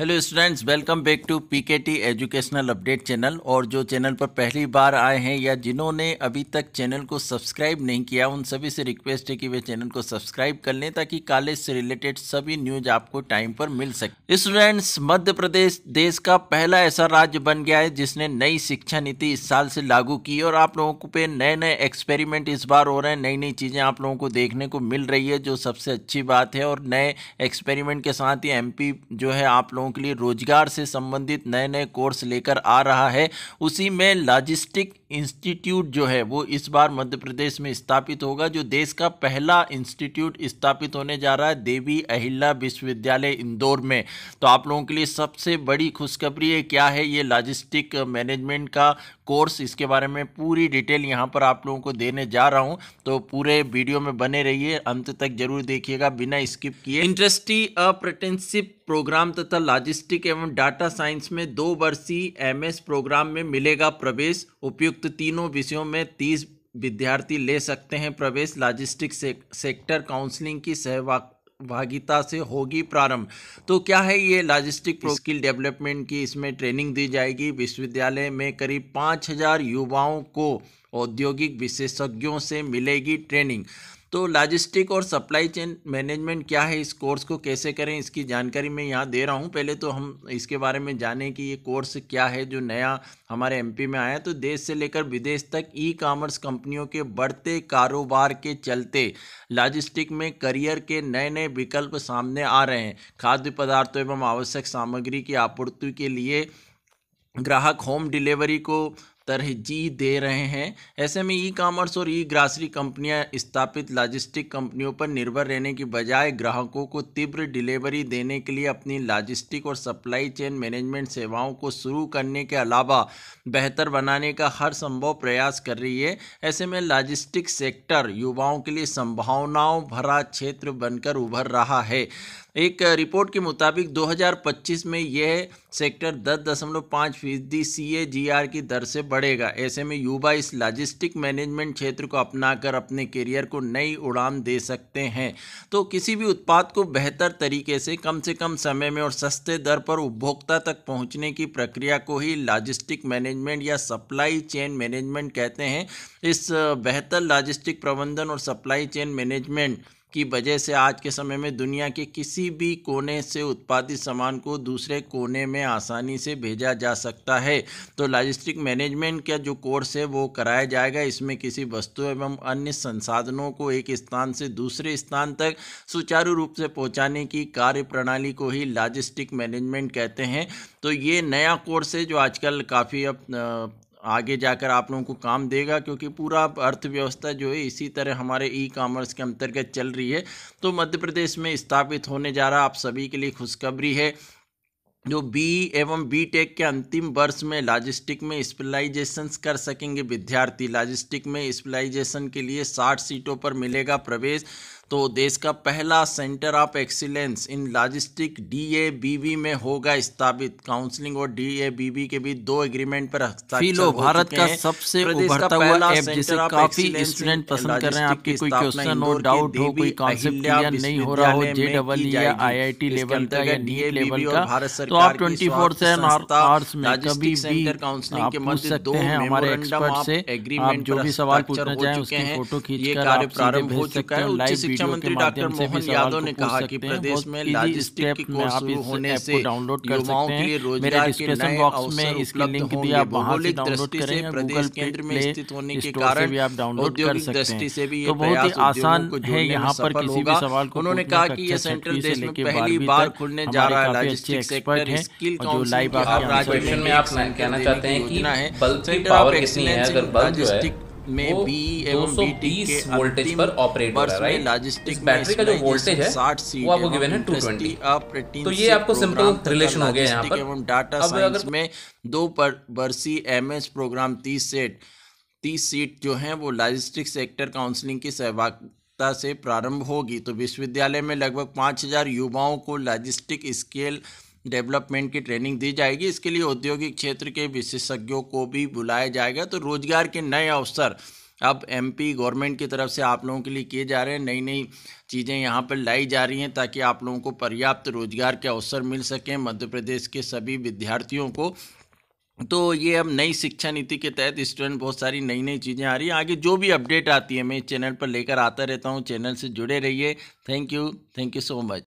hello students welcome back to PKT educational update channel और जो channel पर पहली बार आए हैं या जिन्होंने अभी तक चैनल को सब्सक्राइब नहीं किया उन सभी से रिक्वेस्ट है कि वे चैनल को सब्सक्राइब कर लें ताकि कॉलेज से रिलेटेड सभी न्यूज आपको टाइम पर मिल सके स्टूडेंट्स मध्य प्रदेश देश का पहला ऐसा राज्य बन गया है जिसने नई शिक्षा नीति इस साल से लागू की और आप लोगों पे नए नए एक्सपेरिमेंट इस बार हो रहे हैं नई नई चीज़ें आप लोगों को देखने को मिल रही है जो सबसे अच्छी बात है और नए एक्सपेरिमेंट के साथ ही एम जो है आप लोगों लोगों के लिए रोजगार से संबंधित नए नए कोर्स लेकर आ रहा है उसी में लॉजिस्टिक इंस्टीट्यूट जो है वो इस बार मध्य प्रदेश में स्थापित होगा जो देश का पहला इंस्टीट्यूट स्थापित होने जा रहा है देवी अहिल्ला विश्वविद्यालय इंदौर में तो आप लोगों के लिए सबसे बड़ी खुशखबरी है क्या है ये लॉजिस्टिक मैनेजमेंट का कोर्स इसके बारे में पूरी डिटेल यहाँ पर आप लोगों को देने जा रहा हूँ तो पूरे वीडियो में बने रहिए अंत तक जरूर देखिएगा बिना स्किप किए इंडस्ट्री अप्रेटेंसिप प्रोग्राम तथा लॉजिस्टिक एवं डाटा साइंस में दो वर्षीय एम प्रोग्राम में मिलेगा प्रवेश उपयुक्त तीनों विषयों में तीस विद्यार्थी ले सकते हैं प्रवेश लॉजिस्टिक से, सेक्टर काउंसलिंग की सहवा भागीता से होगी प्रारंभ तो क्या है ये लॉजिस्टिक स्किल डेवलपमेंट की इसमें ट्रेनिंग दी जाएगी विश्वविद्यालय में करीब पाँच हजार युवाओं को औद्योगिक विशेषज्ञों से मिलेगी ट्रेनिंग तो लॉजिस्टिक और सप्लाई चेन मैनेजमेंट क्या है इस कोर्स को कैसे करें इसकी जानकारी मैं यहाँ दे रहा हूँ पहले तो हम इसके बारे में जानें कि ये कोर्स क्या है जो नया हमारे एमपी में आया तो देश से लेकर विदेश तक ई कामर्स कंपनियों के बढ़ते कारोबार के चलते लॉजिस्टिक में करियर के नए नए विकल्प सामने आ रहे हैं खाद्य पदार्थों एवं आवश्यक सामग्री की आपूर्ति के लिए ग्राहक होम डिलीवरी को तरजीह दे रहे हैं ऐसे में ई कामर्स और ई ग्रासरी कंपनियां स्थापित लॉजिस्टिक कंपनियों पर निर्भर रहने की बजाय ग्राहकों को तीव्र डिलीवरी देने के लिए अपनी लॉजिस्टिक और सप्लाई चेन मैनेजमेंट सेवाओं को शुरू करने के अलावा बेहतर बनाने का हर संभव प्रयास कर रही है ऐसे में लॉजिस्टिक सेक्टर युवाओं के लिए संभावनाओं भरा क्षेत्र बनकर उभर रहा है एक रिपोर्ट के मुताबिक 2025 में यह सेक्टर दस दशमलव पाँच फीसदी सी की दर से बढ़ेगा ऐसे में युवा इस लॉजिस्टिक मैनेजमेंट क्षेत्र को अपनाकर अपने करियर को नई उड़ान दे सकते हैं तो किसी भी उत्पाद को बेहतर तरीके से कम से कम समय में और सस्ते दर पर उपभोक्ता तक पहुंचने की प्रक्रिया को ही लॉजिस्टिक मैनेजमेंट या सप्लाई चेन मैनेजमेंट कहते हैं इस बेहतर लॉजिस्टिक प्रबंधन और सप्लाई चेन मैनेजमेंट की वजह से आज के समय में दुनिया के किसी भी कोने से उत्पादित सामान को दूसरे कोने में आसानी से भेजा जा सकता है तो लॉजिस्टिक मैनेजमेंट का जो कोर्स है वो कराया जाएगा इसमें किसी वस्तु एवं अन्य संसाधनों को एक स्थान से दूसरे स्थान तक सुचारू रूप से पहुंचाने की कार्य प्रणाली को ही लॉजिस्टिक मैनेजमेंट कहते हैं तो ये नया कोर्स है जो आजकल काफ़ी अब आगे जाकर आप लोगों को काम देगा क्योंकि पूरा अर्थव्यवस्था जो है इसी तरह हमारे ई कॉमर्स के अंतर्गत चल रही है तो मध्य प्रदेश में स्थापित होने जा रहा आप सभी के लिए खुशखबरी है जो बी एवं बी टेक के अंतिम वर्ष में लॉजिस्टिक में स्पेशलाइजेशन कर सकेंगे विद्यार्थी लॉजिस्टिक में स्पेशलाइजेशन के लिए साठ सीटों पर मिलेगा प्रवेश तो देश का पहला centre of excellence in logistic DAVV में होगा स्थापित काउंसलिंग और डीएबीवी के बीच दो एग्रीमेंट पर फिलो भारत का सबसे उभरता हुआ ऐप जिसे काफी स्टूडेंट पसंद कर रहे हैं आपके कोई क्वेश्चन हो डाउट हो कोई कॉन्सेप्ट क्लियर नहीं हो रहा हो जेडबल या आईआईटी लेवल का या डीए लेवल का भारत सरकार तो आप 24/7 आवर्स में कभी भी काउंसलिंग के मध्य दो हैं हमारे एक्सपर्ट से आप जो भी सवाल पूछना चाहें उसकी फोटो खींचकर आप प्रारंभ हो चुका है लाइव शिक्षा मंत्री डॉक्टर मोहन यादव ने कहा कि प्रदेश में लॉजिस्टिक में कोर्स शुरू होने से डाउनलोड कर सकते हैं मेरे डिस्क्रिप्शन बॉक्स में इसकी लिंक दिया वहां से डाउनलोड करें गूगल केंद्र में स्थित होने के कारण आप डाउनलोड कर सकते हैं तो बहुत ही आसान है यहाँ पर किसी भी सवाल को उन्होंने कहा कि यह अच्छा सेंट्रल देश में पहली बार खुलने जा रहा है लॉजिस्टिक सेक्टर स्किल जो लाइव आप राज्य में आप कहना चाहते हैं कि बल्कि पावर कितनी है अगर बल्ब जो है में बी एवं बीटी के वोल्टेज पर ऑपरेट कर रहा है राइट लॉजिस्टिक बैटरी का जो वोल्टेज है वो आपको गिवन है 220 तो ये आपको सिंपल रिलेशन हो गया यहां पर एवं डाटा साइंस में दो पर बरसी एमएस प्रोग्राम 30 सेट 30 सीट जो है वो लॉजिस्टिक सेक्टर काउंसलिंग की सहभागिता से प्रारंभ होगी तो विश्वविद्यालय में लगभग 5000 युवाओं को लॉजिस्टिक स्केल डेवलपमेंट की ट्रेनिंग दी जाएगी इसके लिए औद्योगिक क्षेत्र के विशेषज्ञों को भी बुलाया जाएगा तो रोजगार के नए अवसर अब एमपी गवर्नमेंट की तरफ से आप लोगों के लिए किए जा रहे हैं नई नई चीज़ें यहाँ पर लाई जा रही हैं ताकि आप लोगों को पर्याप्त रोजगार के अवसर मिल सकें मध्य प्रदेश के सभी विद्यार्थियों को तो ये अब नई शिक्षा नीति के तहत स्टूडेंट बहुत सारी नई नई चीज़ें आ रही हैं आगे जो भी अपडेट आती है मैं इस चैनल पर लेकर आता रहता हूँ चैनल से जुड़े रहिए thank you thank you so much